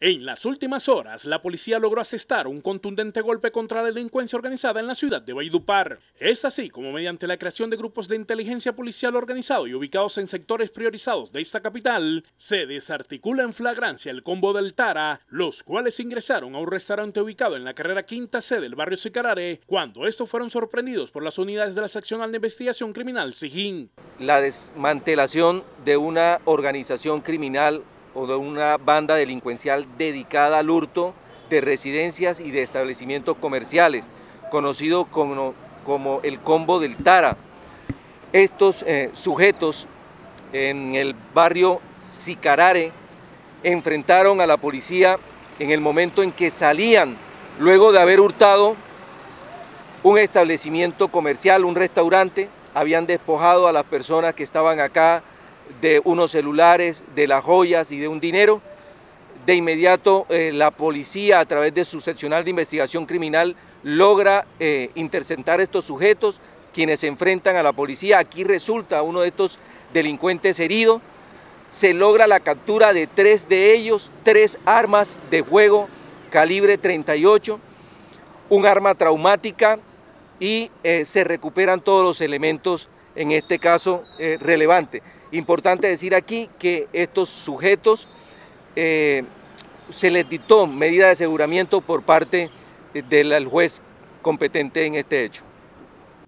En las últimas horas, la policía logró asestar un contundente golpe contra la delincuencia organizada en la ciudad de Valledupar. Es así como mediante la creación de grupos de inteligencia policial organizado y ubicados en sectores priorizados de esta capital, se desarticula en flagrancia el combo del Tara, los cuales ingresaron a un restaurante ubicado en la carrera quinta C del barrio Sicarare, cuando estos fueron sorprendidos por las unidades de la seccional de investigación criminal Sijín. La desmantelación de una organización criminal o de una banda delincuencial dedicada al hurto de residencias y de establecimientos comerciales, conocido como, como el combo del Tara. Estos eh, sujetos en el barrio Sicarare enfrentaron a la policía en el momento en que salían, luego de haber hurtado un establecimiento comercial, un restaurante, habían despojado a las personas que estaban acá de unos celulares, de las joyas y de un dinero. De inmediato eh, la policía a través de su seccional de investigación criminal logra eh, interceptar estos sujetos, quienes se enfrentan a la policía. Aquí resulta uno de estos delincuentes herido. Se logra la captura de tres de ellos, tres armas de juego calibre 38, un arma traumática y eh, se recuperan todos los elementos en este caso eh, relevante. Importante decir aquí que estos sujetos eh, se les dictó medida de aseguramiento por parte eh, del juez competente en este hecho.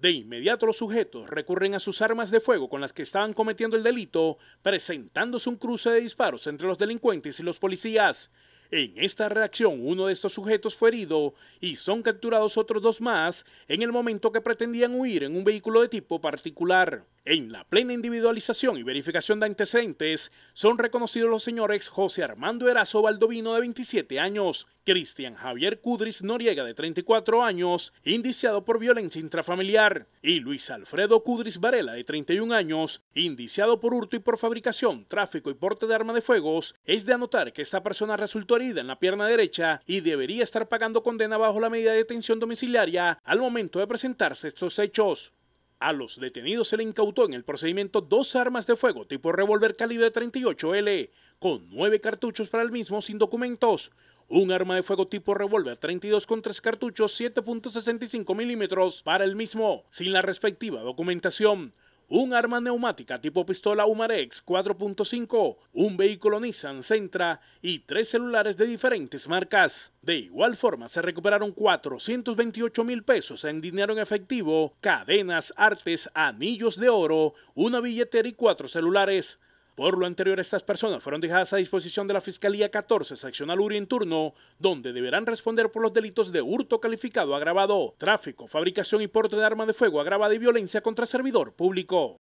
De inmediato los sujetos recurren a sus armas de fuego con las que estaban cometiendo el delito, presentándose un cruce de disparos entre los delincuentes y los policías, en esta reacción uno de estos sujetos fue herido y son capturados otros dos más en el momento que pretendían huir en un vehículo de tipo particular. En la plena individualización y verificación de antecedentes son reconocidos los señores José Armando Erazo Baldovino de 27 años, Cristian Javier Cudris Noriega de 34 años, indiciado por violencia intrafamiliar, y Luis Alfredo Cudris Varela de 31 años, indiciado por hurto y por fabricación, tráfico y porte de arma de fuegos. Es de anotar que esta persona resultó herida en la pierna derecha y debería estar pagando condena bajo la medida de detención domiciliaria al momento de presentarse estos hechos. A los detenidos se le incautó en el procedimiento dos armas de fuego tipo revólver calibre 38L, con nueve cartuchos para el mismo sin documentos, un arma de fuego tipo revólver 32 con tres cartuchos 7.65 milímetros para el mismo, sin la respectiva documentación, un arma neumática tipo pistola Umarex 4.5, un vehículo Nissan Sentra y tres celulares de diferentes marcas. De igual forma, se recuperaron 428 mil pesos en dinero en efectivo, cadenas, artes, anillos de oro, una billetera y cuatro celulares. Por lo anterior, estas personas fueron dejadas a disposición de la Fiscalía 14 Seccional Uri en turno, donde deberán responder por los delitos de hurto calificado agravado, tráfico, fabricación y porte de arma de fuego agravada y violencia contra servidor público.